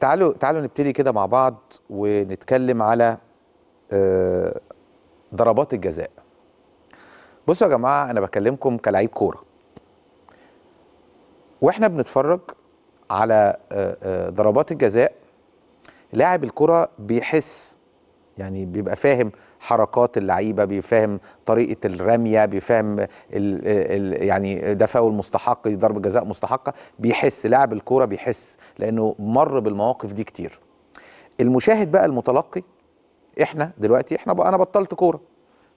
تعالوا تعالوا نبتدي كده مع بعض ونتكلم على آه، ضربات الجزاء بصوا يا جماعه انا بكلمكم كلاعب كوره واحنا بنتفرج على آه، آه، ضربات الجزاء لاعب الكره بيحس يعني بيبقى فاهم حركات اللعيبه بيفهم طريقه الرميه بيفهم الـ الـ يعني ده فاول مستحق دي ضربه جزاء مستحقه بيحس لاعب الكوره بيحس لانه مر بالمواقف دي كتير المشاهد بقى المتلقي احنا دلوقتي احنا بقى انا بطلت كوره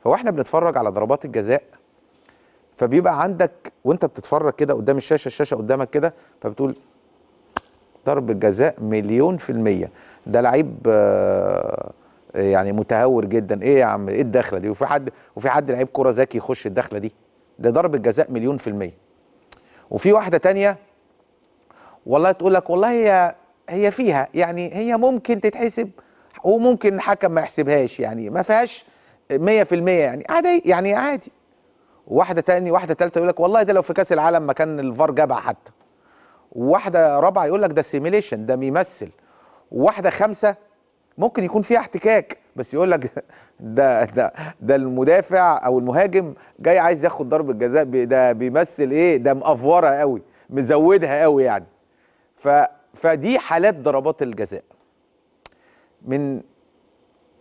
فهو احنا بنتفرج على ضربات الجزاء فبيبقى عندك وانت بتتفرج كده قدام الشاشه الشاشه قدامك كده فبتقول ضرب الجزاء مليون في الميه ده لعيب آه يعني متهور جدا ايه يا عم ايه الدخله دي وفي حد وفي حد لعيب كوره ذكي يخش الدخله دي ده ضربه جزاء مليون في الميه وفي واحده تانية والله تقول لك والله هي هي فيها يعني هي ممكن تتحسب وممكن الحكم ما يحسبهاش يعني ما فيهاش 100% يعني عادي يعني عادي واحده تانية واحده ثالثه يقول لك والله ده لو في كاس العالم ما كان الفار جابها حتى واحده رابعه يقول لك ده سيميليشن ده بيمثل واحده خمسه ممكن يكون فيها احتكاك بس يقول لك ده ده ده المدافع او المهاجم جاي عايز ياخد ضربه جزاء ده بيمثل ايه ده مقفوره قوي مزودها قوي يعني ف فدي حالات ضربات الجزاء من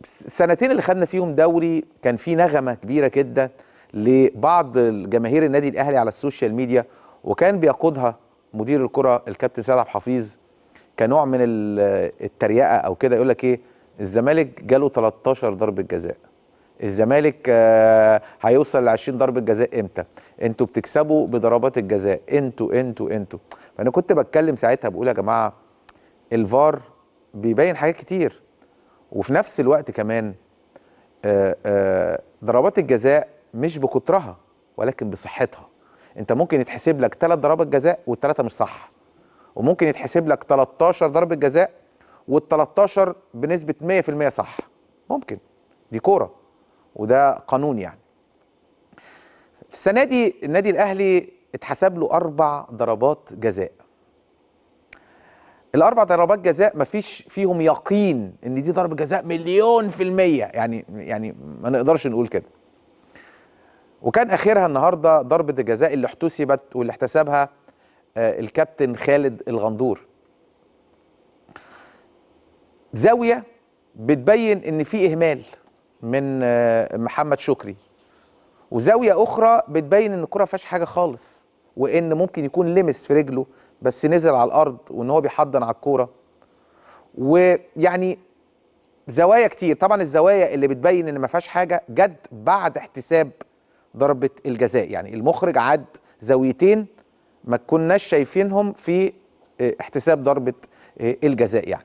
السنتين اللي خدنا فيهم دوري كان في نغمه كبيره جدا لبعض الجماهير النادي الاهلي على السوشيال ميديا وكان بيقودها مدير الكره الكابتن سيد عبد الحفيظ كنوع من التريقه او كده يقول لك ايه الزمالك جاله 13 ضربه جزاء الزمالك آه، هيوصل ل 20 ضربه جزاء امتى انتوا بتكسبوا بضربات الجزاء انتوا انتوا انتوا فانا كنت بتكلم ساعتها بقول يا جماعه الفار بيبين حاجات كتير وفي نفس الوقت كمان آه، آه، ضربات الجزاء مش بكترها ولكن بصحتها انت ممكن يتحسب لك ثلاث ضربات جزاء والثلاثه مش صح وممكن يتحسب لك 13 ضربه جزاء وال 13 بنسبه 100% صح ممكن دي كوره وده قانون يعني في السنه دي النادي الاهلي اتحسب له اربع ضربات جزاء الاربع ضربات جزاء مفيش فيهم يقين ان دي ضربه جزاء مليون في الميه يعني يعني ما نقدرش نقول كده وكان اخرها النهارده ضربه الجزاء اللي احتسبت واللي احتسبها آه، الكابتن خالد الغندور زاويه بتبين ان في اهمال من آه، محمد شكري وزاويه اخرى بتبين ان الكره فيهاش حاجه خالص وان ممكن يكون لمس في رجله بس نزل على الارض وان هو بيحضن على الكوره ويعني زوايا كتير طبعا الزوايا اللي بتبين ان ما فيهاش حاجه جد بعد احتساب ضربه الجزاء يعني المخرج عد زاويتين ما كناش شايفينهم في آه، احتساب ضربه آه، الجزاء يعني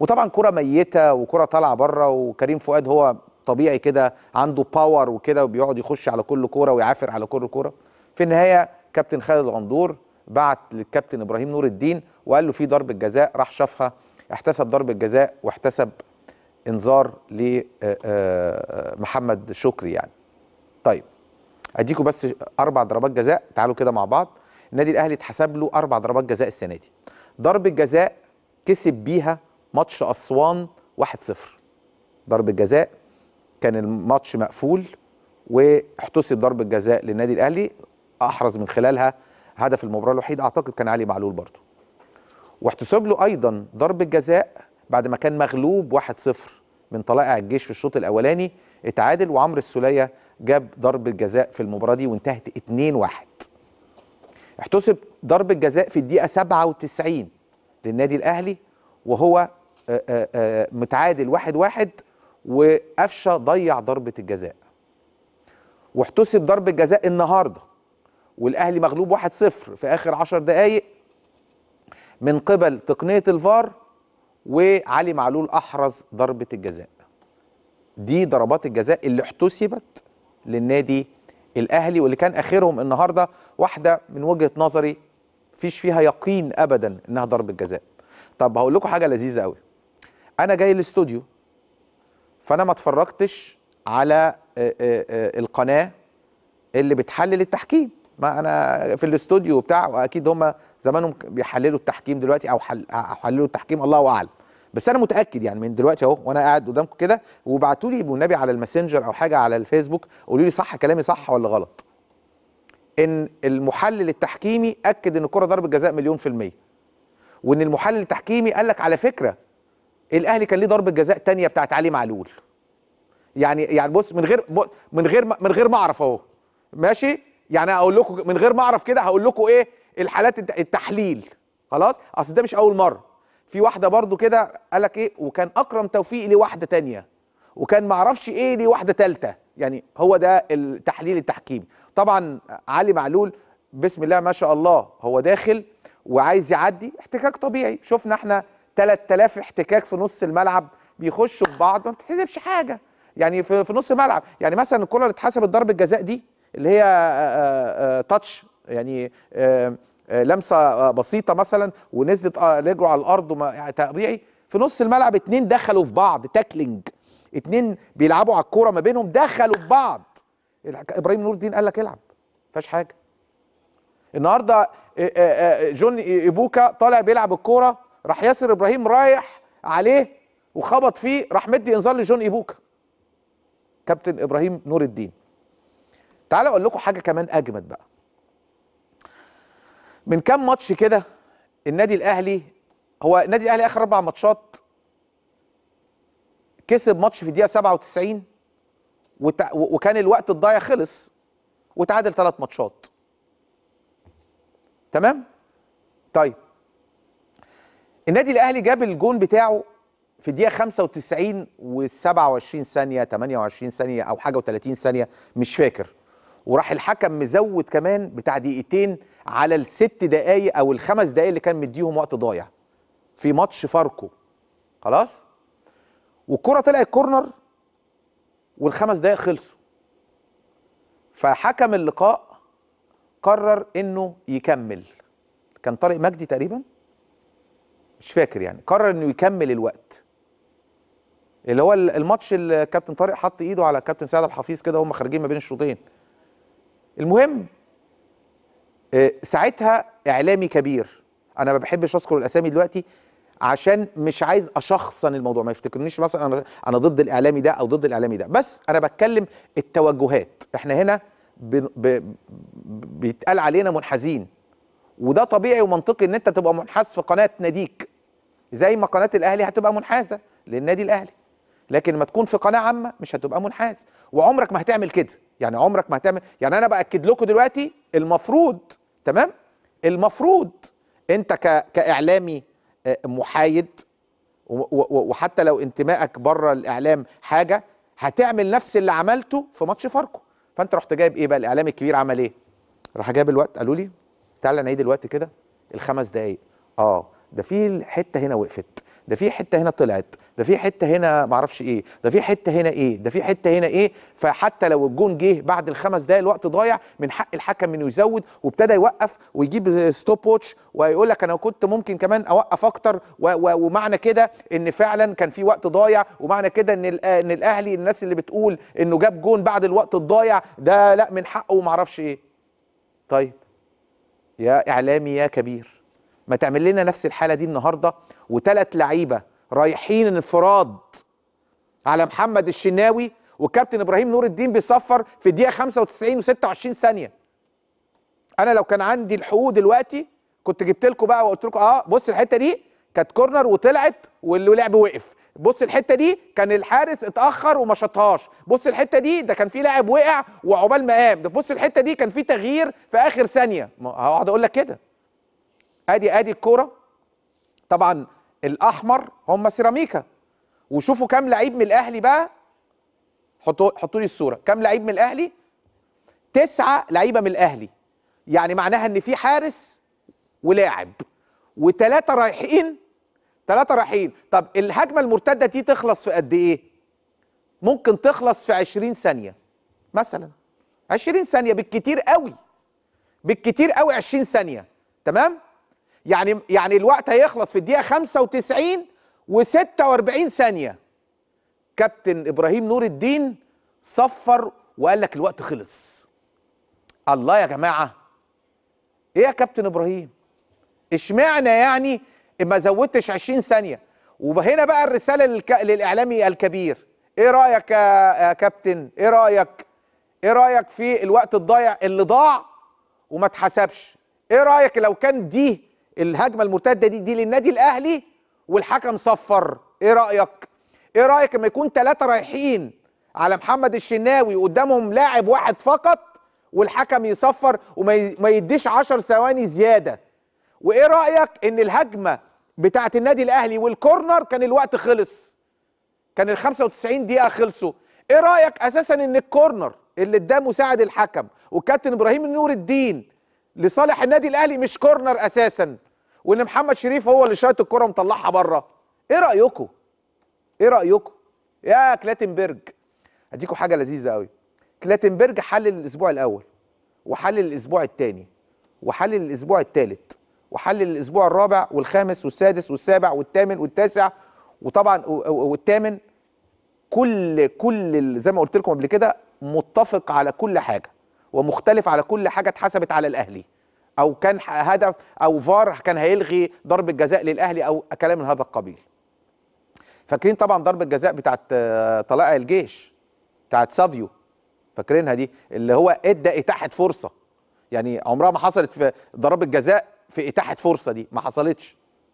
وطبعا كره ميته وكره طالعه بره وكريم فؤاد هو طبيعي كده عنده باور وكده وبيقعد يخش على كل كوره ويعافر على كل كوره في النهايه كابتن خالد غندور بعت للكابتن ابراهيم نور الدين وقال له في ضربه جزاء راح شافها احتسب ضربه جزاء واحتسب انذار لمحمد آه، شكري يعني طيب اديكم بس اربع ضربات جزاء تعالوا كده مع بعض النادي الاهلي اتحسب له اربع ضربات جزاء السنه دي ضربه جزاء كسب بيها ماتش اسوان 1-0 ضربه جزاء كان الماتش مقفول واحتسب ضربه جزاء للنادي الاهلي احرز من خلالها هدف المباراه الوحيد اعتقد كان علي معلول برضه واحتسب له ايضا ضربه جزاء بعد ما كان مغلوب 1-0 من طلائع الجيش في الشوط الاولاني اتعادل وعمرو السوليه جاب ضربه جزاء في المباراه دي وانتهت 2-1 احتسب ضربه جزاء في الدقيقه 97 للنادي الاهلي وهو آه، آه، آه، متعادل واحد واحد وقفشه ضيع ضربه الجزاء واحتسب ضربه جزاء النهارده والاهلي مغلوب 1-0 في اخر 10 دقائق من قبل تقنيه الفار وعلي معلول احرز ضربه الجزاء دي ضربات الجزاء اللي احتسبت للنادي الاهلي واللي كان اخرهم النهارده واحده من وجهه نظري فيش فيها يقين ابدا انها ضربه جزاء طب هقول لكم حاجه لذيذه قوي انا جاي الاستوديو فانا ما اتفرجتش على آه، آه، آه، القناه اللي بتحلل التحكيم ما انا في الاستوديو بتاع واكيد هم زمانهم بيحللوا التحكيم دلوقتي او حل... حللوا التحكيم الله اعلم بس انا متاكد يعني من دلوقتي اهو وانا قاعد قدامكم كده وابعتوا لي والنبي على الماسنجر او حاجه على الفيسبوك قولوا لي صح كلامي صح ولا غلط ان المحلل التحكيمي اكد ان الكره ضربه جزاء مليون في الميه وان المحلل التحكيمي قال لك على فكره الاهلي كان ليه ضربه جزاء تانية بتاعت علي معلول يعني يعني بص من غير من غير من غير ما اعرف اهو ماشي يعني اقول لكم من غير ما اعرف كده هقول لكم ايه الحالات التحليل خلاص اصل ده مش اول مره في واحده برضو كده قال لك ايه وكان اكرم توفيق ليه واحده تانية وكان معرفش ايه ليه واحده ثالثه يعني هو ده التحليل التحكيمي طبعا علي معلول بسم الله ما شاء الله هو داخل وعايز يعدي احتكاك طبيعي شفنا احنا 3000 احتكاك في نص الملعب بيخشوا في بعض ما بتتحسبش حاجه يعني في, في نص الملعب يعني مثلا الكره اللي اتحسبت ضربه جزاء دي اللي هي تاتش آه، آه، آه، يعني آآ آه، لمسه آه، بسيطه مثلا ونزلت رجله آه، على الارض طبيعي يعني في نص الملعب اتنين دخلوا في بعض تاكلينج اتنين بيلعبوا على الكوره ما بينهم دخلوا في بعض ابراهيم نور الدين قال لك العب ما فيهاش حاجه النهارده جون ايبوكا طالع بيلعب الكوره راح ياسر ابراهيم رايح عليه وخبط فيه راح مدي انذار لجون ايبوكا كابتن ابراهيم نور الدين تعال اقول لكم حاجه كمان اجمد بقى من كام ماتش كده النادي الاهلي هو النادي الاهلي اخر اربع ماتشات كسب ماتش في الدقيقه 97 وت... وكان الوقت الضايع خلص وتعادل ثلاث ماتشات تمام طيب النادي الاهلي جاب الجون بتاعه في الدقيقه 95 و27 ثانيه 28 ثانيه او حاجه و30 ثانيه مش فاكر وراح الحكم مزود كمان بتاع دقيقتين على الست دقايق او الخمس دقايق اللي كان مديهم وقت ضايع في ماتش فاركو خلاص والكره طلعت كورنر والخمس دقايق خلصوا فحكم اللقاء قرر انه يكمل كان طارق مجدي تقريبا مش فاكر يعني قرر انه يكمل الوقت اللي هو الماتش اللي كابتن طارق حط ايده على كابتن سعد الحفيظ كده وهم خارجين ما بين الشوطين المهم آه، ساعتها اعلامي كبير انا ما بحبش اذكر الاسامي دلوقتي عشان مش عايز اشخصن الموضوع ما يفتكرنيش مثلا انا انا ضد الاعلامي ده او ضد الاعلامي ده بس انا بتكلم التوجهات احنا هنا بيتقال علينا منحازين وده طبيعي ومنطقي ان انت تبقى منحاز في قناه ناديك زي ما قناه الاهلي هتبقى منحازه للنادي الاهلي لكن ما تكون في قناه عامه مش هتبقى منحاز وعمرك ما هتعمل كده يعني عمرك ما هتعمل يعني انا باكد لكم دلوقتي المفروض تمام المفروض انت ك... كاعلامي آه، محايد وحتى لو انتمائك بره الاعلام حاجه هتعمل نفس اللي عملته في ماتش فاركو فانت رحت جايب ايه بقى الاعلام الكبير عمل ايه راح جايب الوقت قالوا لي تعالى نعيد الوقت كده الخمس دقايق اه ده في حته هنا وقفت ده في حته هنا طلعت ده في حته هنا معرفش ايه ده في حته هنا ايه ده في حته هنا ايه فحتى لو الجون جه بعد الخمس دقايق الوقت ضايع من حق الحكم انه يزود وابتدى يوقف ويجيب ستوب ووتش ويقول لك انا كنت ممكن كمان اوقف اكتر ومعنى كده ان فعلا كان في وقت ضايع ومعنى كده ان ان الاهلي الناس اللي بتقول انه جاب جون بعد الوقت الضايع ده لا من حقه ومعرفش ايه طيب يا اعلامي يا كبير ما تعمل لنا نفس الحاله دي النهارده وثلاث لعيبه رايحين انفراد على محمد الشناوي والكابتن ابراهيم نور الدين بيصفر في الدقيقه 95 و26 ثانيه انا لو كان عندي الحقوق دلوقتي كنت جبت لكم بقى وقلت لكم اه بص الحته دي كانت كورنر وطلعت واللي لعب وقف بص الحته دي كان الحارس اتاخر وما شطهاش بص الحته دي ده كان في لاعب وقع وعقبال ما قام ده بص الحته دي كان في تغيير في اخر ثانيه هقعد اقول لك كده ادي ادي الكوره طبعا الاحمر هم سيراميكا وشوفوا كام لعيب من الاهلي بقى حطوا حطوا لي الصوره كام لعيب من الاهلي تسعة لعيبه من الاهلي يعني معناها ان في حارس ولاعب وثلاثه رايحين ثلاثه رايحين طب الهجمه المرتده دي تخلص في قد ايه ممكن تخلص في 20 ثانيه مثلا 20 ثانيه بالكتير قوي بالكتير قوي 20 ثانيه تمام يعني يعني الوقت هيخلص في الدقيقه 95 و46 ثانيه كابتن ابراهيم نور الدين صفر وقال لك الوقت خلص الله يا جماعه ايه يا كابتن ابراهيم اشمعنى يعني ما زودتش 20 ثانيه وهنا بقى الرساله للك... للاعلامي الكبير ايه رايك يا كابتن ايه رايك ايه رايك في الوقت الضايع اللي ضاع وما اتحسبش ايه رايك لو كان دي الهجمه المرتده دي دي للنادي الاهلي والحكم صفر ايه رايك ايه رايك لما يكون ثلاثه رايحين على محمد الشناوي قدامهم لاعب واحد فقط والحكم يصفر وما يديش 10 ثواني زياده وايه رايك ان الهجمه بتاعه النادي الاهلي والكورنر كان الوقت خلص كان ال 95 دقيقه خلصوا ايه رايك اساسا ان الكورنر اللي اداه مساعد الحكم وكابتن ابراهيم نور الدين لصالح النادي الاهلي مش كورنر اساسا وان محمد شريف هو اللي شايط الكره ومطلعها بره ايه رايكم ايه رايكم يا كلاتنبرج هديكم حاجه لذيذه قوي كلاتنبرج حلل الاسبوع الاول وحلل الاسبوع الثاني وحلل الاسبوع الثالث وحلل الاسبوع الرابع والخامس والسادس والسابع والثامن والتاسع وطبعا والثامن كل كل زي ما قلت لكم قبل كده متفق على كل حاجه ومختلف على كل حاجه اتحسبت على الاهلي او كان هدف او فار كان هيلغي ضربه جزاء للاهلي او كلام من هذا القبيل فاكرين طبعا ضربه جزاء بتاعت آه، طلائع الجيش بتاعت سافيو فاكرينها دي اللي هو ادى اتاحه فرصه يعني عمرها ما حصلت في ضرب جزاء في اتاحه فرصه دي ما حصلتش